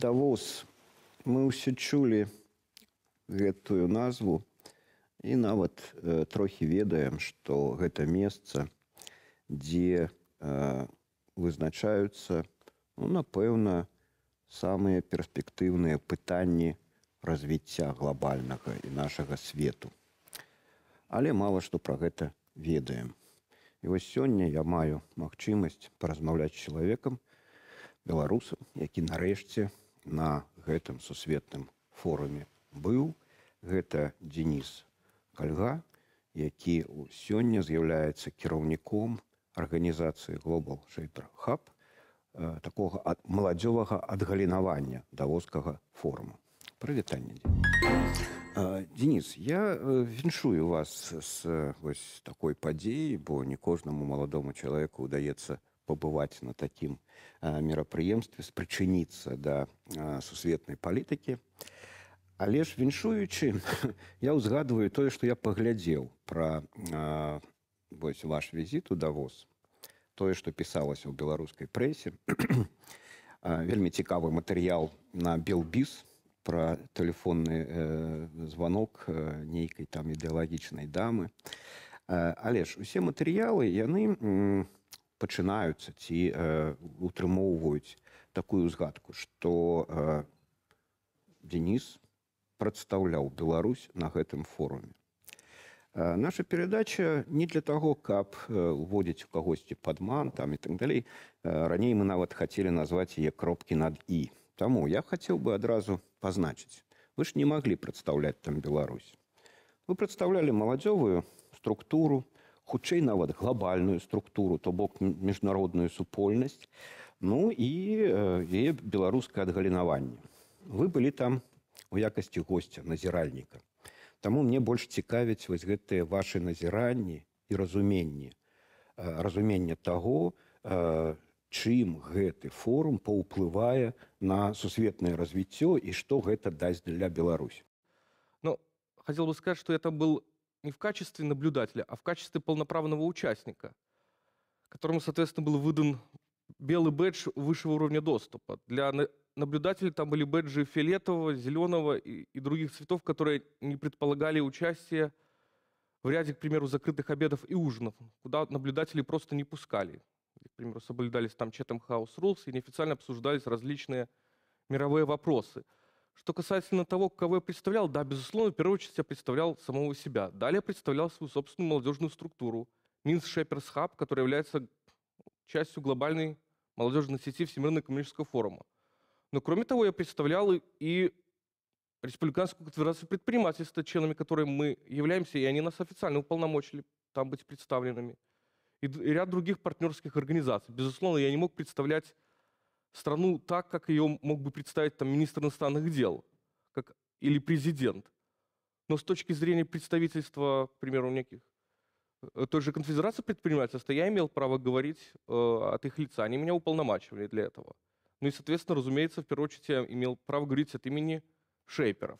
Давос. Мы ўсе чулі гэтую назву і нават э, трохі ведаем, што гэта месца, дзе э, вызначаюцца, ну, напэўна, самыя перспектыўныя пытанні развіцця глобальнага і нашага свету. Але мала што пра гэта ведаем. І вось сёння я маю магчымасць паразмаўляць чалавекам беларусам, які нарэшце, на гэтым сусветным форуме быў гэта Дніс кальга які сёння з'яўляецца кіраўніком арганізацыі глобал шейтерхаб э, такога ад маладзёвага адгалінавання даводскага форму прывітанне Дніс я э, віншую вас з вось такой падзеі бо не кожнаму маладому чалавеку удаецца побываць на такім мерапрыемстве спрычыніцца да сусветнай палітыкі але ж віншуючы я ўзгадваю тое што я паглядзеў пра вось ваш візіт у давоз тое што пісалася ў беларускай прэсе вельмі цікавы матэрыял на белбіс пра тэлефонны э, званок э, нейкай там ідэалагічнай дамы але э, ж усе матэрыялы яны у пачынаюцца ці э, утрымоўваюць такую згадку что э, Дніс прадстаўляў Беларусь на гэтым форуме э, наша перадача не для того каб уводзіць у кагосьці падман там і так далей э, раней мы нават хацелі назваць яе кропки над і Таму я хацеў бы адразу пазначыць вы ж не маглі прадстаўляць там Беларусь вы прадстаўлялі маладзёвую структуру, хутчэй нават глобальную структуру то бок міжнародную супольнасць ну і э, беларускае адгалінаванне вы былі там у якасці гостця назіральніка Таму мне больш цікавіць вось гэтыя вашы назіранні і разуменні разумення таго чым гэты форум паўплывае на сусветнае развіццё і што гэта дасць для Беларусь Ну хацеў бы сказаць што это был не в качестве наблюдателя, а в качестве полноправного участника, которому, соответственно, был выдан белый бэдж высшего уровня доступа. Для наблюдателей там были бэджи фиолетового, зеленого и, и других цветов, которые не предполагали участие в ряде, к примеру, закрытых обедов и ужинов, куда наблюдатели просто не пускали. К примеру, соблюдались там Chatham House Rules и неофициально обсуждались различные мировые вопросы – что касательно того, кого я представлял, да, безусловно, в первую очередь я представлял самого себя. Далее представлял свою собственную молодежную структуру. Минс Шепперс Хаб, который является частью глобальной молодежной сети Всемирного экономического форума. Но кроме того, я представлял и Республиканскую конфедерацию предпринимательства, членами которой мы являемся, и они нас официально уполномочили там быть представленными. и ряд других партнерских организаций. Безусловно, я не мог представлять страну так, как ее мог бы представить там, министр иностранных дел как, или президент. Но с точки зрения представительства, к примеру, неких э, той же конфедерации предпринимательства, я имел право говорить э, от их лица. Они меня уполномачивали для этого. Ну и, соответственно, разумеется, в первую очередь я имел право говорить от имени шейперов.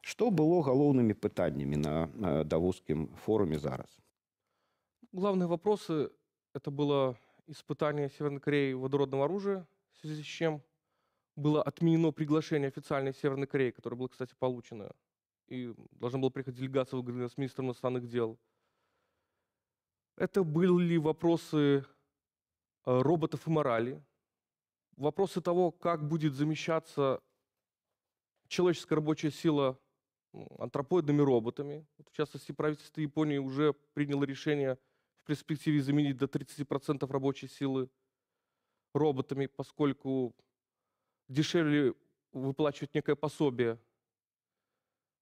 Что было головными пытаннямі на э, давускім форуме зараз? Главные вопросы это было испытания Северной Кореи водородного оружия, в связи с чем было отменено приглашение официальной Северной Кореи, которое было, кстати, получено, и должна была приехать делегация с министром иностранных дел. Это были вопросы э, роботов и морали, вопросы того, как будет замещаться человеческая рабочая сила антропоидными роботами. в частности, правительство Японии уже приняло решение – в перспективе заменить до 30% рабочей силы роботами, поскольку дешевле выплачивать некое пособие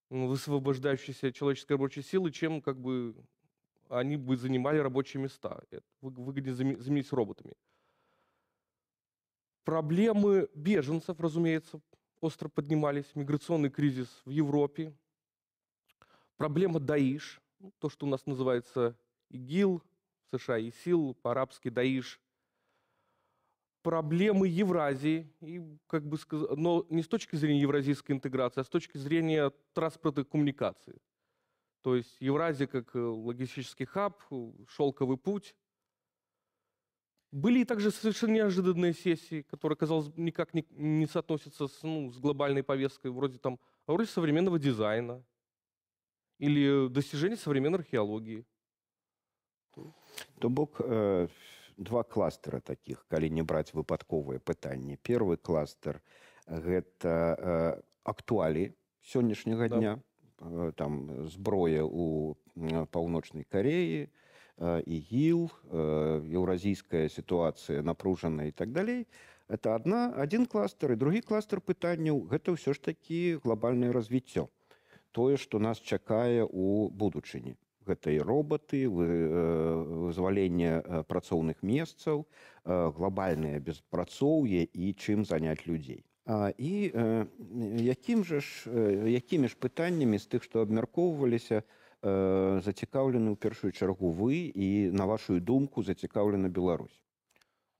высвобождающейся человеческой рабочей силы, чем как бы они бы занимали рабочие места. Это выгоднее заменить роботами. Проблемы беженцев, разумеется, остро поднимались. Миграционный кризис в Европе. Проблема Даиш, то, что у нас называется ИГИЛ, США, и сил по-арабски Даиш, проблемы Евразии, и, как бы сказать, но не с точки зрения евразийской интеграции, а с точки зрения транспортных коммуникаций То есть Евразия как э, логистический хаб, э, шелковый путь. Были также совершенно неожиданные сессии, которые, казалось, никак не, не соотносятся с, ну, с глобальной повесткой, вроде там роль современного дизайна или э, достижений современной археологии. То бок э, два кластера таких, калі не браць выпадковыя пытанні. Первы кластер гэта э, актуалі сённяшняга да. дня, э, там зброя у паўночнай кареі, э, ігіл, э, еўразійская сітуацыя напружана і так далей. Это одна, адзін кластер і другі кластер пытанняў гэта ўсё ж такі глобальнае развіццё. Тое, што нас чакае у будучыні. гэта роботы, робаты э, вызваленне э, працоўных месцаў э, глобальнае беспрацоўе і чым заняць людзей і а, якім же ж якімі ж пытаннямі з тых што абмяркоўваліся зацікаўлены ў першую чаргу вы і на вашу думку зацікаўлена Беларусь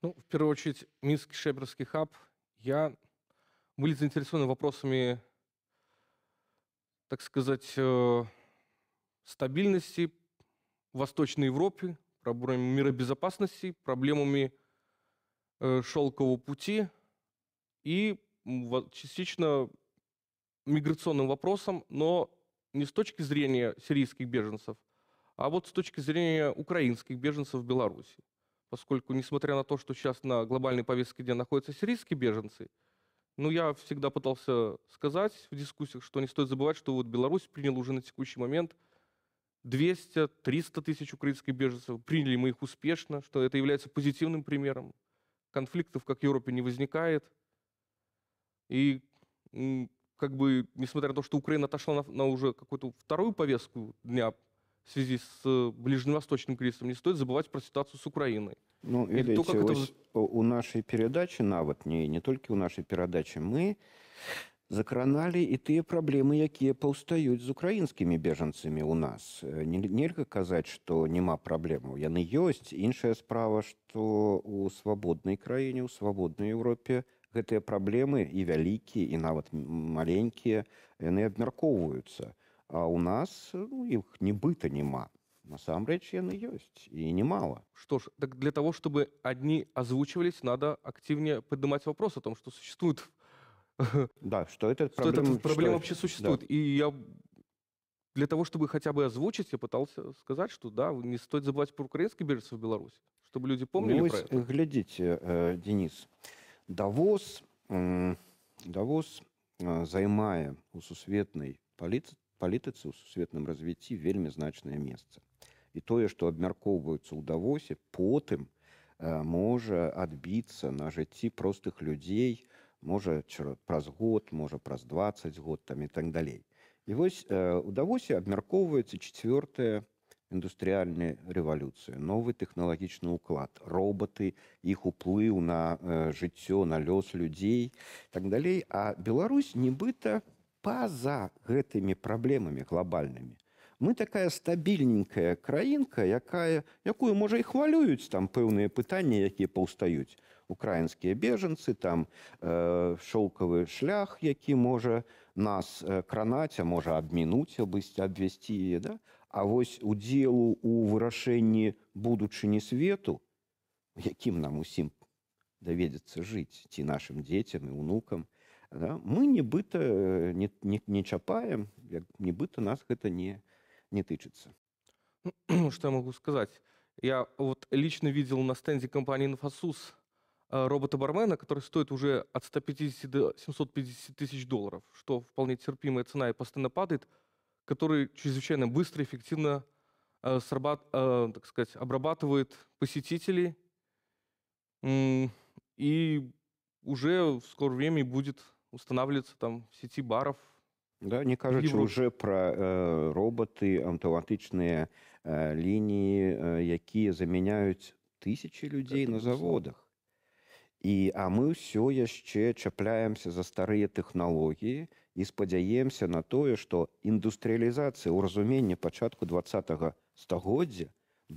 ну, в первую очередь мінск шеберский хаб я были заинтересованы вопросами так сказать стабильности в Восточной Европе, проблемами миробезопасности, проблемами э, шелкового пути и частично миграционным вопросом, но не с точки зрения сирийских беженцев, а вот с точки зрения украинских беженцев в Беларуси. Поскольку, несмотря на то, что сейчас на глобальной повестке дня находятся сирийские беженцы, ну, я всегда пытался сказать в дискуссиях, что не стоит забывать, что вот Беларусь приняла уже на текущий момент – 200-300 тысяч украинских беженцев. Приняли мы их успешно, что это является позитивным примером. Конфликтов, как в Европе, не возникает. И как бы, несмотря на то, что Украина отошла на, на уже какую-то вторую повестку дня в связи с э, ближневосточным кризисом, не стоит забывать про ситуацию с Украиной. Ну, и видите, то, как это... у нашей передачи, на вот не, не только у нашей передачи, мы закраналі і тыя праблемы якія паўстаюць з украінскімі бежанцамі ў нас э, нельга казаць што няма праблемаў яны ёсць іншая справа што у свабоднай краіне ў свабоднай Еўропе гэтыя праблемы і вялікія і нават маленькія яны абмяркоўваюцца а ў нас ну, іх нібыта няма насамрэч яны ёсць і немало что ж так для того чтобы одни озвучивались надо активнее поднимать вопрос о том что существует в Да, что это что проблема, эта проблема что вообще это? существует. Да. И я для того, чтобы хотя бы озвучить, я пытался сказать, что да, не стоит забывать про украинских беженцев в Беларуси, чтобы люди помнили ну, про это. Глядите, э, Денис, Давос, э, Давос э, займае у сусветнай паліцы палітыцы ў сусветным развіцці вельмі значнае месца. І тое, што абмяркоўваецца ў давосе, потым э, можа на жыцці простых людей. можа праз год можа праз 20 год там і так далей і вось э, удалося абмяркоўваецца четвертая індустрыяльнай рэвалюцыі новы тэхналагічны ўклад роботы іх уплыў на э, жыццё на лёс людзей так далей а Беларусь нібыта паза гэтымі праблемамі глобальнымі мы такая стабільненькая краінка якая якую можа і хвалююць там пэўныя пытанні якія паўстаюць украінскія бежанцы там э, шоўкавы шлях які можа нас э, кранаць а можа абмінуць абысці абвясці яе да А вось удзелу у вырашэнні будучыні свету якім нам усім даведзецца жыць ці нашим дзецям і унукам да? мы нібыта не, не, не чапаем нібыта нас гэта не не тычыцца ну, что я могу сказать я вот лично видел на стэндзе кампаніі нафасус на А, робота-бармена, который стоит уже от 150 до 750 тысяч долларов, что вполне терпимая цена и постоянно падает, который чрезвычайно быстро, и эффективно э, срабат, э, так сказать, обрабатывает посетителей и уже в скором времени будет устанавливаться там в сети баров, Да, не кажется, уже про э, роботы аўтаматычныя э, лініі, э, якія замяняюць тысячи людзей на заводах. і а мы ўсё яшчэ чапляемся за старыя тэхналогіі і спадзяемся на тое што індустрыялізацыя ў разуменне пачатку два стагоддзя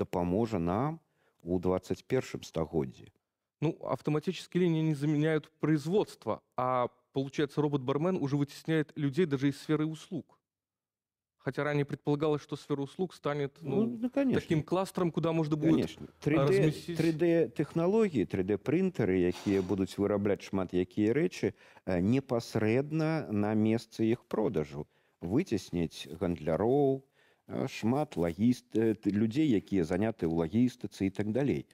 дапаможа нам у 21 стагоддзі ну автоматтычскі лініі не заменяют производства а получается робот бармен уже выцісняет людзей даже і сферы услуг Хотя ранее предполагалось, что сфера услуг станет ну, ну, конечно. таким кластером, куда можно будет конечно. 3D, розмістити... 3D-технології, 3D-принтери, які будуть виробляти шмат які речи э, непосредственно на місце их продажу. вытеснить гандляроў, э, шмат логист э, людей, которые заняты у лагістыцы и так далее.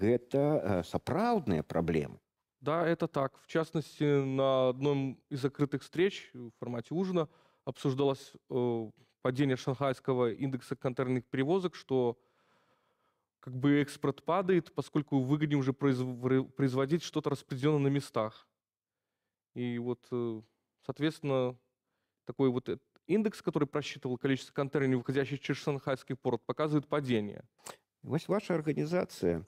Это сапраўдныя праблемы. Да, это так. В частности, на одном из закрытых встреч в формате ужина обсуждалось падение шанхайского индекса контейнерных перевозок, что как бы экспорт падает, поскольку выгоднее уже производить что-то распределенное на местах. И вот, э, соответственно, такой вот индекс, который просчитывал количество контейнеров, выходящих через шанхайский порт, показывает падение. Вось ваша арганізацыя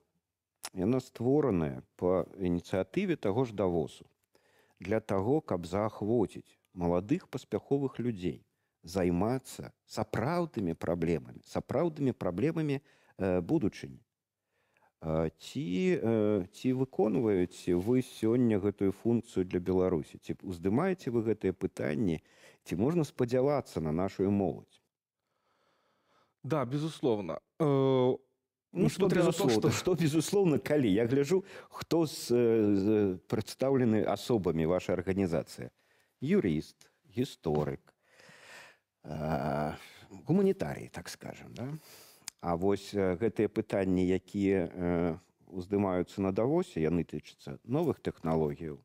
она створаная по инициативе того же Давосу, для того, каб заахвоціць молодых поспеховых людей. займацца сапраўднымі праблемамі сапраўднымі праблемамі э, будучыні ці э, ці выконваеце вы сёння гэтую функцыю для беларусі ці уздымаеце вы гэтыя пытанні ці можна спадзявацца на нашу моладзь да безусловно э... Ну, ну, безусловно, то, что... что безусловно калі я гляжу хто э, з, з прадстаўлены асобамі вашай арганізацыі юрыст гісторык Э, гуманітарій так скажем да? А вось э, гэтыя пытанні якія э, уздымаюцца на давосе яны тычацца новых тэхналогіяў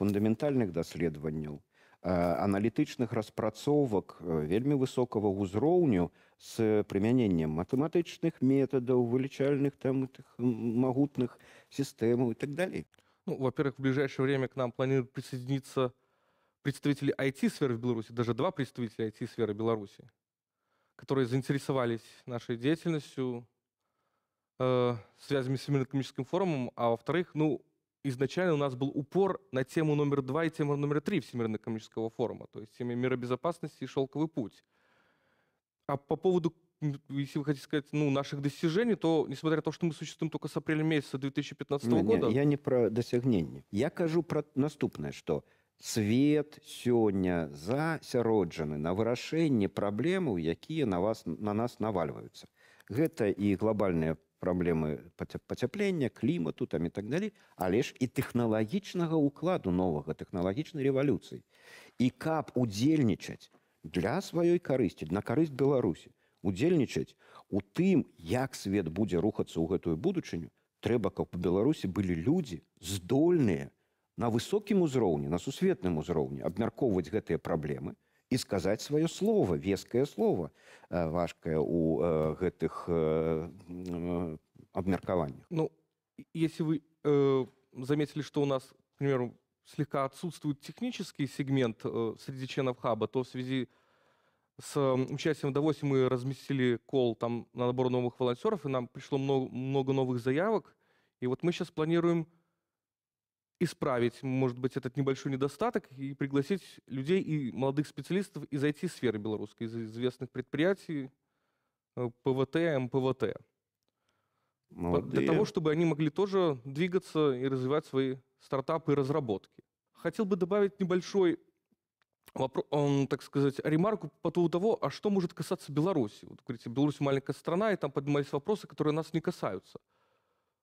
фундаментальных даследаванняў аналітычных распрацовак вельмі высокого ўзроўню с прымяненнем матэматычных метадаў вылічальных там тых магутных сістэмаў і так далей ну во-первых в ближайшее время к нам планируют присоединиться к представители IT-сферы в Беларуси, даже два представителя IT-сферы Беларуси, которые заинтересовались нашей деятельностью, э, связями с Всемирно-экономическим форумом, а во-вторых, ну, изначально у нас был упор на тему номер два и тему номер три Всемирно-экономического форума, то есть теме мира безопасности и шелковый путь. А по поводу, если вы хотите сказать, ну, наших достижений, то, несмотря на то, что мы существуем только с апреля месяца 2015 не, года... Не, я не про достижения. Я кажу про наступное, что свет сёння засяроджаны на вырашэнне праблемаў якія на вас на нас навальваюцца гэта і глобальныя праблемы пацяплення клімату там і так далей але ж і тэхналагічнага укладу новага тэхналагічнай рэвалюцыі і каб удзельнічаць для сваёй карысці на карысць беларусі удзельнічаць у тым як свет будзе рухацца ў гэтую будучыню трэба каб у беларусі былі людзі здольныя на на высокім узроўні на сусветным узроўні абмяркоўваць гэтыя праблемы і сказаць сваё слово вескае слово э, важкае у э, гэтых абмеркаваннях э, ну если вы э, заметили что у нас к примеру слегка отсутствует технический сегмент э, среди членов хаба то в связи с участием в Давосе мы разместили кол там на набор новых волонтеров, и нам пришло много, много новых заявок. И вот мы сейчас планируем исправить, может быть, этот небольшой недостаток и пригласить людей и молодых специалистов из IT-сферы белорусской, из известных предприятий ПВТ, МПВТ. Молодые. Для того, чтобы они могли тоже двигаться и развивать свои стартапы и разработки. Хотел бы добавить небольшой вопрос, эм, так сказать, ремарку по поводу того, а что может касаться Беларуси. Вот говорите, Беларусь маленькая страна, и там поднимались вопросы, которые нас не касаются –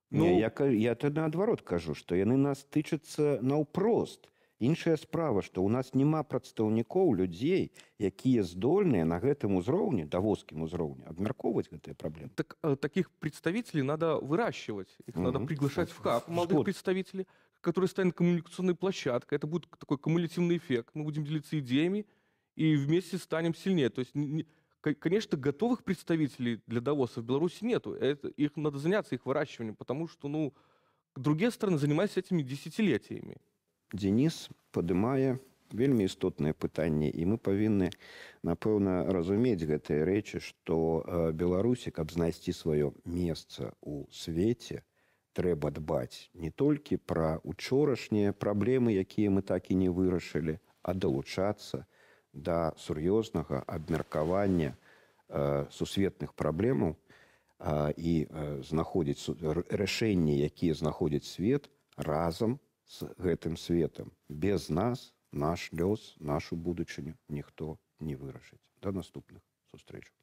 ну... Я, я, я то наадварот кажу што яны нас тычацца наўпрост іншая справа што у нас няма прадстаўнікоў людзей якія здольныя на гэтым узроўні давоскім узроўні абмяркоўваць гэтыя праблемы так э, таких представителей надо выращивать их надо приглашать в хаб молодых представителей которые станет коммуникационной площадкой это будет такой кумулятивный эффект мы будем делиться идеями и вместе станем сильнее то есть не Конечно, готовых представителей для Давоса в Беларуси нету. Это, их надо заняться их выращиванием, потому что, ну, другие страны занимаются этими десятилетиями. Денис поднимая вельмі істотнае пытанне і мы павінны напэўна разумець гэтыя рэчы што э, беларусі каб знайсці сваё месца у свеце трэба дбаць не толькі пра учорашнія праблемы якія мы так і не вырашылі а далучацца да сур'ёзнага абмеркавання э, сусветных праблемаў э, і э, знаходзіць рашэнні, якія знаходзяць свет разам з гэтым светом. Без нас наш лёс, нашу будучыню ніхто не вырашыць. Да наступных сустрэчаў.